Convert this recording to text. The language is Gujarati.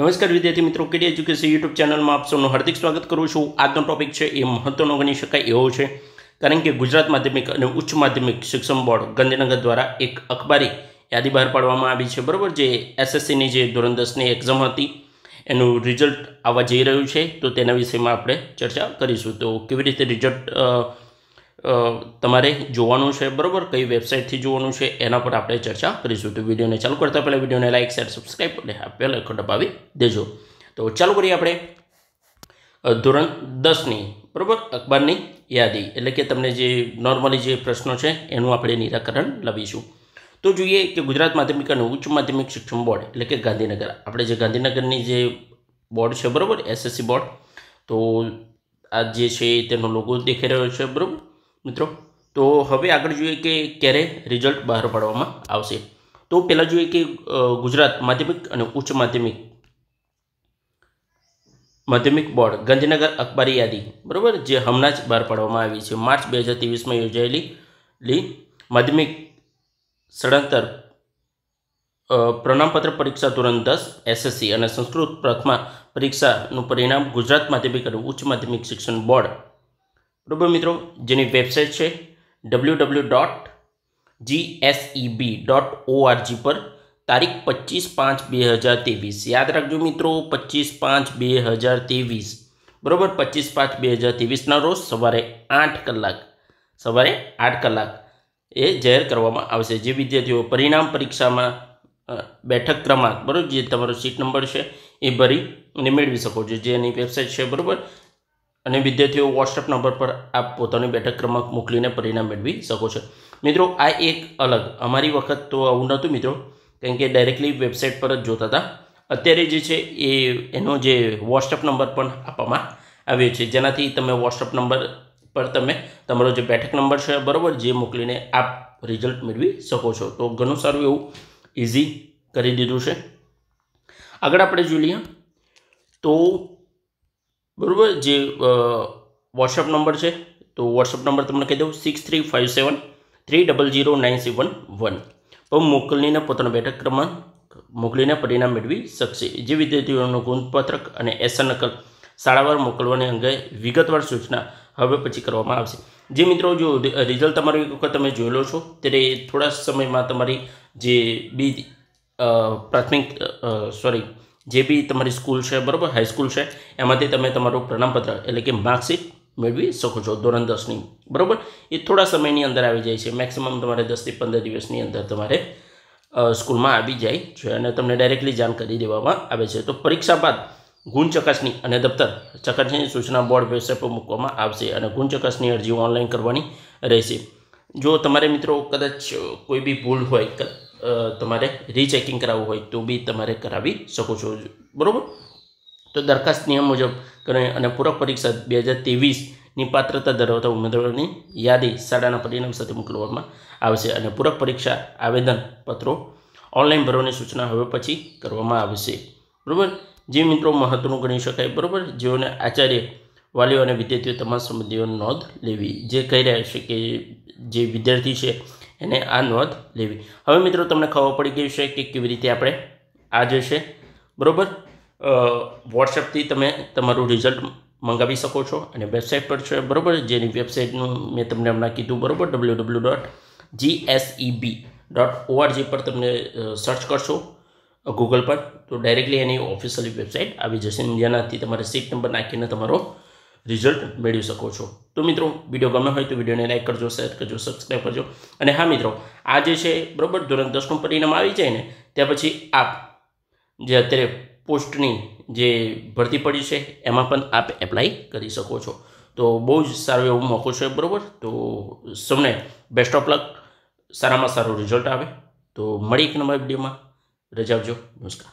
નમસ્કાર વિદ્યાર્થી મિત્રો કેડી એજ્યુકેશન યુટ્યુબ ચેનલમાં આપ સૌનું હાર્દિક સ્વાગત કરું છું આજનો ટોપિક છે એ મહત્વનો ગણી શકાય એવો છે કારણ કે ગુજરાત માધ્યમિક અને ઉચ્ચ માધ્યમિક શિક્ષણ બોર્ડ ગાંધીનગર દ્વારા એક અખબારી યાદી બહાર પાડવામાં આવી છે બરાબર જે એસએસસીની જે ધોરણ દસની એક્ઝામ હતી એનું રિઝલ્ટ આવવા જઈ રહ્યું છે તો તેના વિષયમાં આપણે ચર્ચા કરીશું તો કેવી રીતે રિઝલ્ટ તમારે જોવાનું છે બરાબર કઈ વેબસાઇટથી જોવાનું છે એના પર આપણે ચર્ચા કરીશું તો વિડીયોને ચાલુ કરતા પહેલાં વિડીયોને લાઇક શેર સબસ્ક્રાઈબ અને બેલ આઇકન દબાવી દેજો તો ચાલુ કરીએ આપણે ધોરણ દસની બરાબર અખબારની યાદી એટલે કે તમને જે નોર્મલી જે પ્રશ્નો છે એનું આપણે નિરાકરણ લાવીશું તો જોઈએ કે ગુજરાત માધ્યમિક અને ઉચ્ચ માધ્યમિક શિક્ષણ બોર્ડ એટલે કે ગાંધીનગર આપણે જે ગાંધીનગરની જે બોર્ડ છે બરાબર એસએસસી બોર્ડ તો આ જે છે તેનો લોગો દેખાઈ રહ્યો છે બરાબર મિત્રો તો હવે આગળ જોઈએ કે ક્યારે રિઝલ્ટ બહાર પાડવામાં આવશે તો પહેલાં જોઈએ કે ગુજરાત માધ્યમિક અને ઉચ્ચ માધ્યમિક માધ્યમિક બોર્ડ ગાંધીનગર અખબારી યાદી બરાબર જે હમણાં જ બહાર પાડવામાં આવી છે માર્ચ બે હજાર ત્રેવીસમાં યોજાયેલી લી માધ્યમિક સ્થળાંતર પ્રમાણપત્ર પરીક્ષા ધોરણ દસ એસએસસી અને સંસ્કૃત પ્રથમા પરીક્ષાનું પરિણામ ગુજરાત માધ્યમિક અને ઉચ્ચ માધ્યમિક શિક્ષણ બોર્ડ બરાબર મિત્રો જેની વેબસાઇટ છે W W dot GSEB dot ORG પર તારીખ પચીસ પાંચ બે હજાર ત્રેવીસ યાદ રાખજો મિત્રો પચીસ પાંચ બે હજાર ત્રેવીસ બરાબર પચીસ પાંચ બે હજાર ત્રેવીસના રોજ સવારે આઠ કલાક સવારે આઠ કલાક એ જાહેર કરવામાં આવશે જે વિદ્યાર્થીઓ પરિણામ પરીક્ષામાં બેઠક ક્રમાંક બરાબર જે તમારો સીટ નંબર છે એ ભરી અને મેળવી શકો છો જેની વેબસાઇટ છે બરાબર અને વિદ્યાર્થીઓ વોટ્સએપ નંબર પર આપ પોતાની બેઠક ક્રમાંક મોકલીને પરિણામ મેળવી શકો છો મિત્રો આ એક અલગ અમારી વખત તો આવું નહોતું મિત્રો કેમ કે ડાયરેક્ટલી વેબસાઇટ પર જ જોતા હતા અત્યારે જે છે એ એનો જે વોટ્સએપ નંબર પણ આપવામાં આવ્યો છે જેનાથી તમે વોટ્સએપ નંબર પર તમે તમારો જે બેઠક નંબર છે બરાબર જે મોકલીને આપ રિઝલ્ટ મેળવી શકો છો તો ઘણું સારું એવું ઇઝી કરી દીધું છે આગળ આપણે જોઈ લઈએ તો બરાબર જે વોટ્સઅપ નંબર છે તો વોટ્સઅપ નંબર તમને કહી દઉં six three five seven three double zero nine seven one પર મોકલીને પોતાનો બેઠક ક્રમાંક મોકલીને પરિણામ મેળવી શકશે જે વિદ્યાર્થીઓનું ગુણપત્રક અને એસન નકલ શાળાવાર મોકલવાની અંગે વિગતવાર સૂચના હવે પછી કરવામાં આવશે જે મિત્રો જો રિઝલ્ટ તમારી વખત તમે જોઈ લો છો ત્યારે થોડા સમયમાં તમારી જે બી પ્રાથમિક સોરી જે બી તમારી સ્કૂલ છે બરાબર હાઈસ્કૂલ છે એમાંથી તમે તમારું પ્રમાણપત્ર એટલે કે માર્કશીટ મેળવી શકો છો ધોરણ દસની બરાબર એ થોડા સમયની અંદર આવી જાય છે મેક્સિમમ તમારે દસથી પંદર દિવસની અંદર તમારે સ્કૂલમાં આવી જાય છે અને તમને ડાયરેક્ટલી જાણ કરી દેવામાં આવે છે તો પરીક્ષા બાદ ગુણ ચકાસણી અને દફતર ચકાસણી સૂચના બોર્ડ વેબસાઇટ પર મૂકવામાં આવશે અને ગુણ ચકાસણી અરજી ઓનલાઈન કરવાની રહેશે જો તમારે મિત્રો કદાચ કોઈ બી ભૂલ હોય તમારે રીચેકિંગ કરાવવું હોય તો બી તમારે કરાવી શકો છો બરાબર તો દરખાસ્ત નિયમ મુજબ અને પૂરક પરીક્ષા બે હજાર તેવીસની પાત્રતા ધરાવતા ઉમેદવારોની યાદી શાળાના પરિણામ સાથે મોકલવામાં આવશે અને પૂરક પરીક્ષા આવેદન પત્રો ઓનલાઈન ભરવાની સૂચના હવે પછી કરવામાં આવશે બરાબર જે મિત્રો મહત્ત્વનું ગણી શકાય બરાબર જેઓને આચાર્ય વાલીઓ અને વિદ્યાર્થીઓ તમામ સંબંધીઓ નોંધ લેવી જે કહી રહ્યા છે કે જે વિદ્યાર્થી છે એને આ નોંધ લેવી હવે મિત્રો તમને ખબર પડી ગઈ છે કે કેવી રીતે આપણે આ જશે છે બરાબર વોટ્સએપથી તમે તમારું રિઝલ્ટ મંગાવી શકો છો અને વેબસાઇટ પર છે બરાબર જેની વેબસાઇટનું મેં તમને હમણાં કીધું બરાબર W W dot GSEB dot ORG પર તમને સર્ચ કરશો ગૂગલ પર તો ડાયરેક્ટલી એની ઓફિશિયલ વેબસાઇટ આવી જશે જેનાથી તમારે સીટ નંબર નાખીને તમારો રિઝલ્ટ મેળવી શકો છો તો મિત્રો વિડીયો ગમે હોય તો વિડીયોને લાઇક કરજો શેર કરજો સબસ્ક્રાઈબ કરજો અને હા મિત્રો આ જે છે બરાબર ધોરણ દસનું પરિણામ આવી જાય ને ત્યાં પછી આપ જે અત્યારે પોસ્ટની જે ભરતી પડી છે એમાં પણ આપ એપ્લાય કરી શકો છો તો બહુ જ સારું એવો મોકો છે બરાબર તો સૌને બેસ્ટ ઓફ લક સારામાં સારું રિઝલ્ટ આવે તો મળી એક નંબર વિડીયોમાં રજા આવજો નમસ્કાર